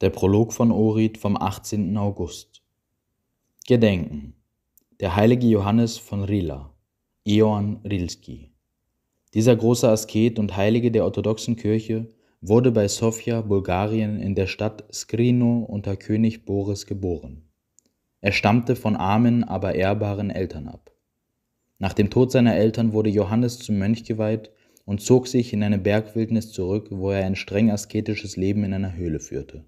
Der Prolog von Orit vom 18. August. Gedenken. Der heilige Johannes von Rila, Ioan Rilski. Dieser große Asket und Heilige der orthodoxen Kirche wurde bei Sofia, Bulgarien, in der Stadt Skrino unter König Boris geboren. Er stammte von armen, aber ehrbaren Eltern ab. Nach dem Tod seiner Eltern wurde Johannes zum Mönch geweiht und zog sich in eine Bergwildnis zurück, wo er ein streng asketisches Leben in einer Höhle führte.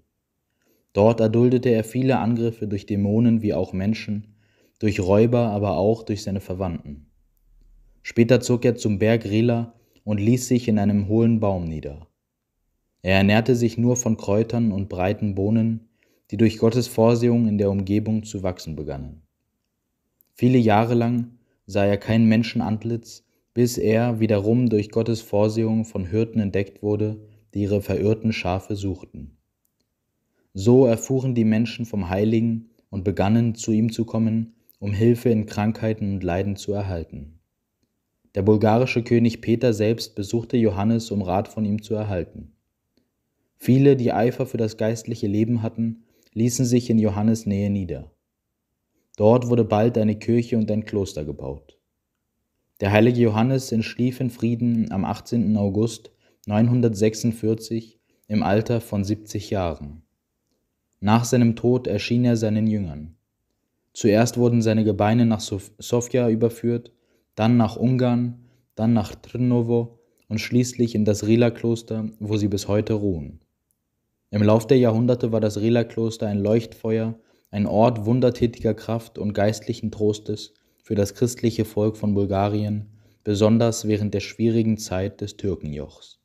Dort erduldete er viele Angriffe durch Dämonen wie auch Menschen, durch Räuber, aber auch durch seine Verwandten. Später zog er zum Berg Rila und ließ sich in einem hohlen Baum nieder. Er ernährte sich nur von Kräutern und breiten Bohnen, die durch Gottes Vorsehung in der Umgebung zu wachsen begannen. Viele Jahre lang sah er kein Menschenantlitz, bis er wiederum durch Gottes Vorsehung von Hirten entdeckt wurde, die ihre verirrten Schafe suchten. So erfuhren die Menschen vom Heiligen und begannen zu ihm zu kommen, um Hilfe in Krankheiten und Leiden zu erhalten. Der bulgarische König Peter selbst besuchte Johannes, um Rat von ihm zu erhalten. Viele, die Eifer für das geistliche Leben hatten, ließen sich in Johannes Nähe nieder. Dort wurde bald eine Kirche und ein Kloster gebaut. Der heilige Johannes entschlief in Frieden am 18. August 946 im Alter von 70 Jahren. Nach seinem Tod erschien er seinen Jüngern. Zuerst wurden seine Gebeine nach Sofia überführt, dann nach Ungarn, dann nach Trnovo und schließlich in das Rila-Kloster, wo sie bis heute ruhen. Im Lauf der Jahrhunderte war das Rila-Kloster ein Leuchtfeuer, ein Ort wundertätiger Kraft und geistlichen Trostes für das christliche Volk von Bulgarien, besonders während der schwierigen Zeit des Türkenjochs.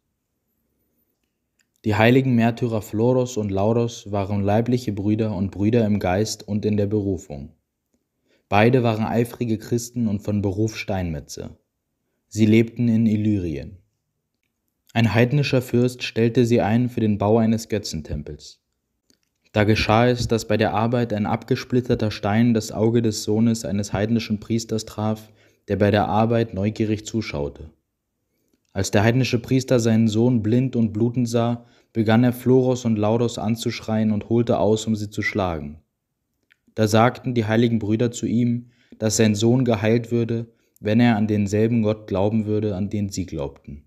Die heiligen Märtyrer Floros und Lauros waren leibliche Brüder und Brüder im Geist und in der Berufung. Beide waren eifrige Christen und von Beruf Steinmetze. Sie lebten in Illyrien. Ein heidnischer Fürst stellte sie ein für den Bau eines Götzentempels. Da geschah es, dass bei der Arbeit ein abgesplitterter Stein das Auge des Sohnes eines heidnischen Priesters traf, der bei der Arbeit neugierig zuschaute. Als der heidnische Priester seinen Sohn blind und blutend sah, begann er Floros und Laudos anzuschreien und holte aus, um sie zu schlagen. Da sagten die heiligen Brüder zu ihm, dass sein Sohn geheilt würde, wenn er an denselben Gott glauben würde, an den sie glaubten.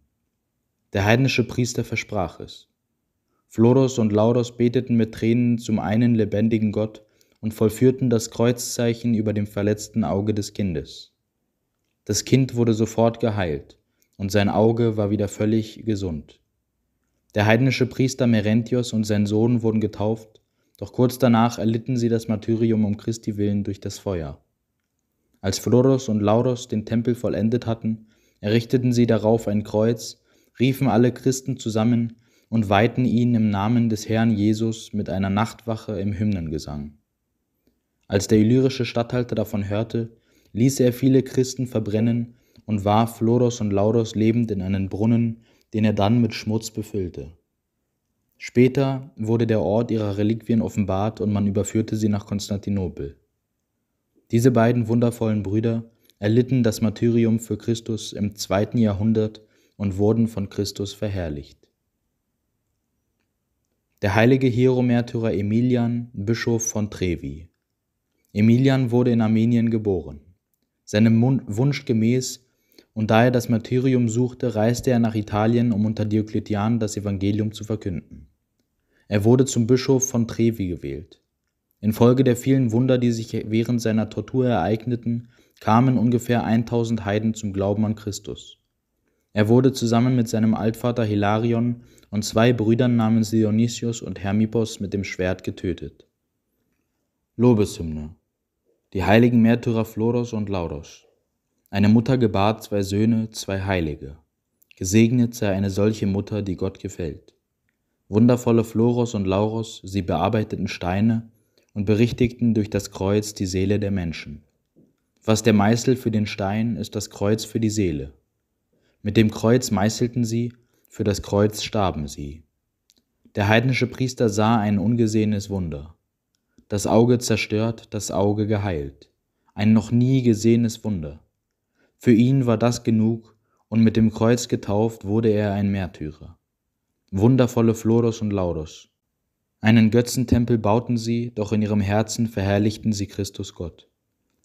Der heidnische Priester versprach es. Floros und Laudos beteten mit Tränen zum einen lebendigen Gott und vollführten das Kreuzzeichen über dem verletzten Auge des Kindes. Das Kind wurde sofort geheilt und sein Auge war wieder völlig gesund. Der heidnische Priester Merentius und sein Sohn wurden getauft, doch kurz danach erlitten sie das Martyrium um Christi willen durch das Feuer. Als Floros und Lauros den Tempel vollendet hatten, errichteten sie darauf ein Kreuz, riefen alle Christen zusammen und weihten ihn im Namen des Herrn Jesus mit einer Nachtwache im Hymnengesang. Als der illyrische Statthalter davon hörte, ließ er viele Christen verbrennen und warf Floros und Lauros lebend in einen Brunnen, den er dann mit Schmutz befüllte. Später wurde der Ort ihrer Reliquien offenbart und man überführte sie nach Konstantinopel. Diese beiden wundervollen Brüder erlitten das Martyrium für Christus im zweiten Jahrhundert und wurden von Christus verherrlicht. Der heilige Hieromärtyrer Emilian, Bischof von Trevi. Emilian wurde in Armenien geboren. Seinem Wunsch gemäß und da er das Martyrium suchte, reiste er nach Italien, um unter Diokletian das Evangelium zu verkünden. Er wurde zum Bischof von Trevi gewählt. Infolge der vielen Wunder, die sich während seiner Tortur ereigneten, kamen ungefähr 1000 Heiden zum Glauben an Christus. Er wurde zusammen mit seinem Altvater Hilarion und zwei Brüdern namens Dionysius und Hermipos mit dem Schwert getötet. Lobeshymne Die heiligen Märtyrer Floros und Lauros eine Mutter gebar zwei Söhne, zwei Heilige. Gesegnet sei eine solche Mutter, die Gott gefällt. Wundervolle Floros und Lauros, sie bearbeiteten Steine und berichtigten durch das Kreuz die Seele der Menschen. Was der Meißel für den Stein, ist das Kreuz für die Seele. Mit dem Kreuz meißelten sie, für das Kreuz starben sie. Der heidnische Priester sah ein ungesehenes Wunder. Das Auge zerstört, das Auge geheilt. Ein noch nie gesehenes Wunder. Für ihn war das genug, und mit dem Kreuz getauft wurde er ein Märtyrer. Wundervolle Floros und Lauros. Einen Götzentempel bauten sie, doch in ihrem Herzen verherrlichten sie Christus Gott.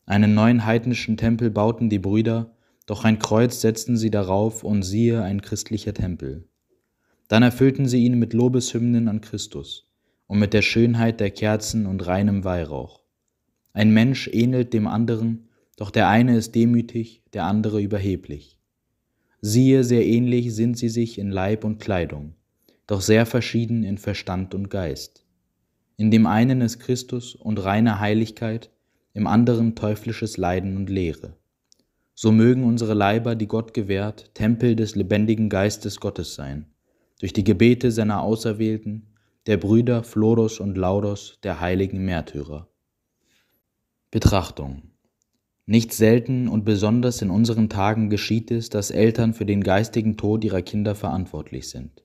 Einen neuen heidnischen Tempel bauten die Brüder, doch ein Kreuz setzten sie darauf, und siehe ein christlicher Tempel. Dann erfüllten sie ihn mit Lobeshymnen an Christus und mit der Schönheit der Kerzen und reinem Weihrauch. Ein Mensch ähnelt dem anderen, doch der eine ist demütig, der andere überheblich. Siehe, sehr ähnlich sind sie sich in Leib und Kleidung, doch sehr verschieden in Verstand und Geist. In dem einen ist Christus und reine Heiligkeit, im anderen teuflisches Leiden und Lehre. So mögen unsere Leiber, die Gott gewährt, Tempel des lebendigen Geistes Gottes sein, durch die Gebete seiner Auserwählten, der Brüder Floros und Lauros, der heiligen Märtyrer. Betrachtung nicht selten und besonders in unseren Tagen geschieht es, dass Eltern für den geistigen Tod ihrer Kinder verantwortlich sind.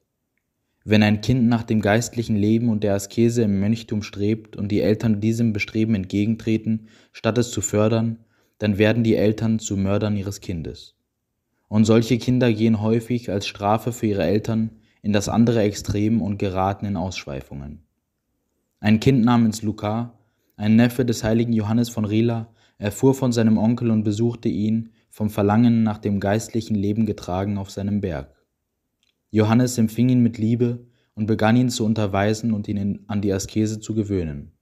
Wenn ein Kind nach dem geistlichen Leben und der Askese im Mönchtum strebt und die Eltern diesem Bestreben entgegentreten, statt es zu fördern, dann werden die Eltern zu Mördern ihres Kindes. Und solche Kinder gehen häufig als Strafe für ihre Eltern in das andere Extrem und geraten in Ausschweifungen. Ein Kind namens Luca, ein Neffe des heiligen Johannes von Rila, er fuhr von seinem Onkel und besuchte ihn, vom Verlangen nach dem geistlichen Leben getragen, auf seinem Berg. Johannes empfing ihn mit Liebe und begann ihn zu unterweisen und ihn an die Askese zu gewöhnen.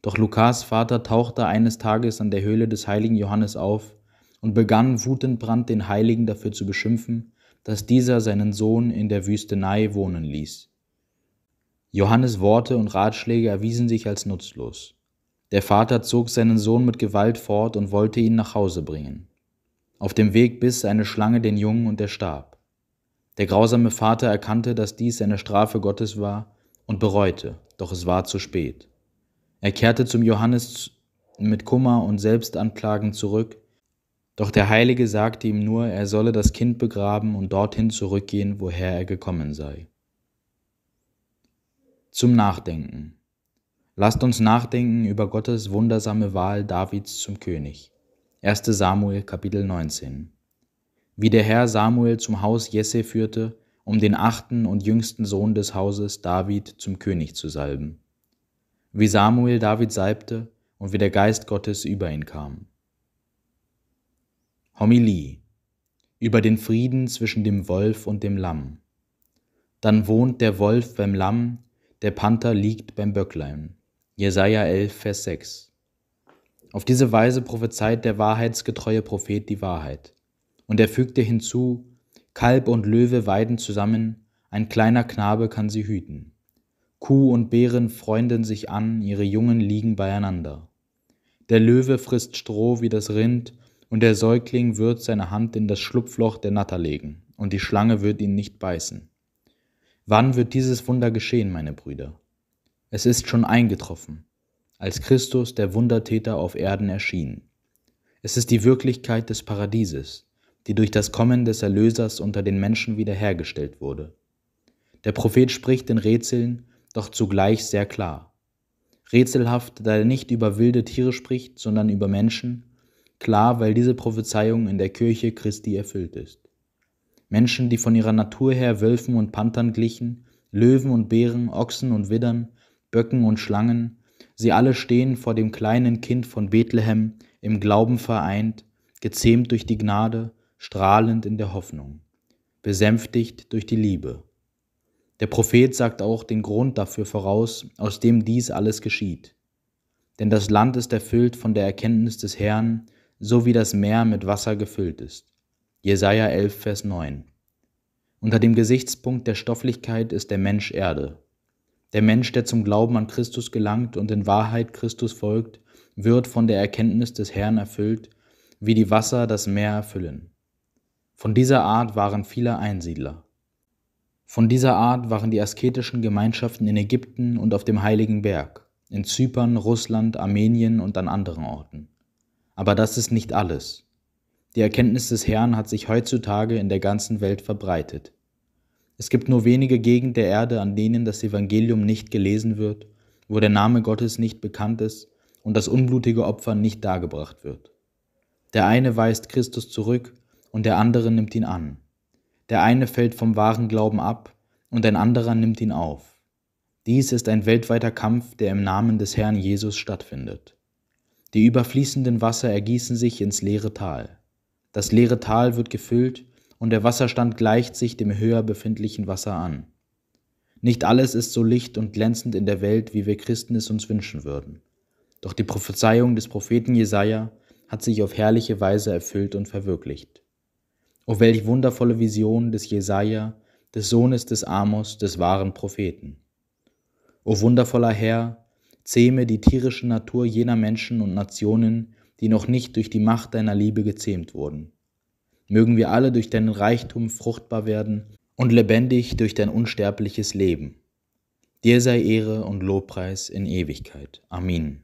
Doch Lukas Vater tauchte eines Tages an der Höhle des heiligen Johannes auf und begann wutentbrannt den Heiligen dafür zu beschimpfen, dass dieser seinen Sohn in der Wüstenei wohnen ließ. Johannes Worte und Ratschläge erwiesen sich als nutzlos. Der Vater zog seinen Sohn mit Gewalt fort und wollte ihn nach Hause bringen. Auf dem Weg biss eine Schlange den Jungen und er starb. Der grausame Vater erkannte, dass dies eine Strafe Gottes war und bereute, doch es war zu spät. Er kehrte zum Johannes mit Kummer und Selbstanklagen zurück, doch der Heilige sagte ihm nur, er solle das Kind begraben und dorthin zurückgehen, woher er gekommen sei. Zum Nachdenken. Lasst uns nachdenken über Gottes wundersame Wahl Davids zum König. 1. Samuel Kapitel 19. Wie der Herr Samuel zum Haus Jesse führte, um den achten und jüngsten Sohn des Hauses David zum König zu salben. Wie Samuel David salbte und wie der Geist Gottes über ihn kam. Homilie über den Frieden zwischen dem Wolf und dem Lamm. Dann wohnt der Wolf beim Lamm, der Panther liegt beim Böcklein. Jesaja 11, Vers 6. Auf diese Weise prophezeit der wahrheitsgetreue Prophet die Wahrheit. Und er fügte hinzu, Kalb und Löwe weiden zusammen, ein kleiner Knabe kann sie hüten. Kuh und Bären freunden sich an, ihre Jungen liegen beieinander. Der Löwe frisst Stroh wie das Rind, und der Säugling wird seine Hand in das Schlupfloch der Natter legen, und die Schlange wird ihn nicht beißen. Wann wird dieses Wunder geschehen, meine Brüder? Es ist schon eingetroffen, als Christus der Wundertäter auf Erden erschien. Es ist die Wirklichkeit des Paradieses, die durch das Kommen des Erlösers unter den Menschen wiederhergestellt wurde. Der Prophet spricht in Rätseln, doch zugleich sehr klar. Rätselhaft, da er nicht über wilde Tiere spricht, sondern über Menschen, klar, weil diese Prophezeiung in der Kirche Christi erfüllt ist. Menschen, die von ihrer Natur her Wölfen und Panthern glichen, Löwen und Bären, Ochsen und Widdern, Böcken und Schlangen, sie alle stehen vor dem kleinen Kind von Bethlehem, im Glauben vereint, gezähmt durch die Gnade, strahlend in der Hoffnung, besänftigt durch die Liebe. Der Prophet sagt auch den Grund dafür voraus, aus dem dies alles geschieht. Denn das Land ist erfüllt von der Erkenntnis des Herrn, so wie das Meer mit Wasser gefüllt ist. Jesaja 11, Vers 9. Unter dem Gesichtspunkt der Stofflichkeit ist der Mensch Erde. Der Mensch, der zum Glauben an Christus gelangt und in Wahrheit Christus folgt, wird von der Erkenntnis des Herrn erfüllt, wie die Wasser das Meer erfüllen. Von dieser Art waren viele Einsiedler. Von dieser Art waren die asketischen Gemeinschaften in Ägypten und auf dem Heiligen Berg, in Zypern, Russland, Armenien und an anderen Orten. Aber das ist nicht alles. Die Erkenntnis des Herrn hat sich heutzutage in der ganzen Welt verbreitet. Es gibt nur wenige Gegenden der Erde, an denen das Evangelium nicht gelesen wird, wo der Name Gottes nicht bekannt ist und das unblutige Opfer nicht dargebracht wird. Der eine weist Christus zurück und der andere nimmt ihn an. Der eine fällt vom wahren Glauben ab und ein anderer nimmt ihn auf. Dies ist ein weltweiter Kampf, der im Namen des Herrn Jesus stattfindet. Die überfließenden Wasser ergießen sich ins leere Tal. Das leere Tal wird gefüllt und der Wasserstand gleicht sich dem höher befindlichen Wasser an. Nicht alles ist so licht und glänzend in der Welt, wie wir Christen es uns wünschen würden. Doch die Prophezeiung des Propheten Jesaja hat sich auf herrliche Weise erfüllt und verwirklicht. O welch wundervolle Vision des Jesaja, des Sohnes des Amos, des wahren Propheten! O wundervoller Herr, zähme die tierische Natur jener Menschen und Nationen, die noch nicht durch die Macht deiner Liebe gezähmt wurden. Mögen wir alle durch deinen Reichtum fruchtbar werden und lebendig durch dein unsterbliches Leben. Dir sei Ehre und Lobpreis in Ewigkeit. Amen.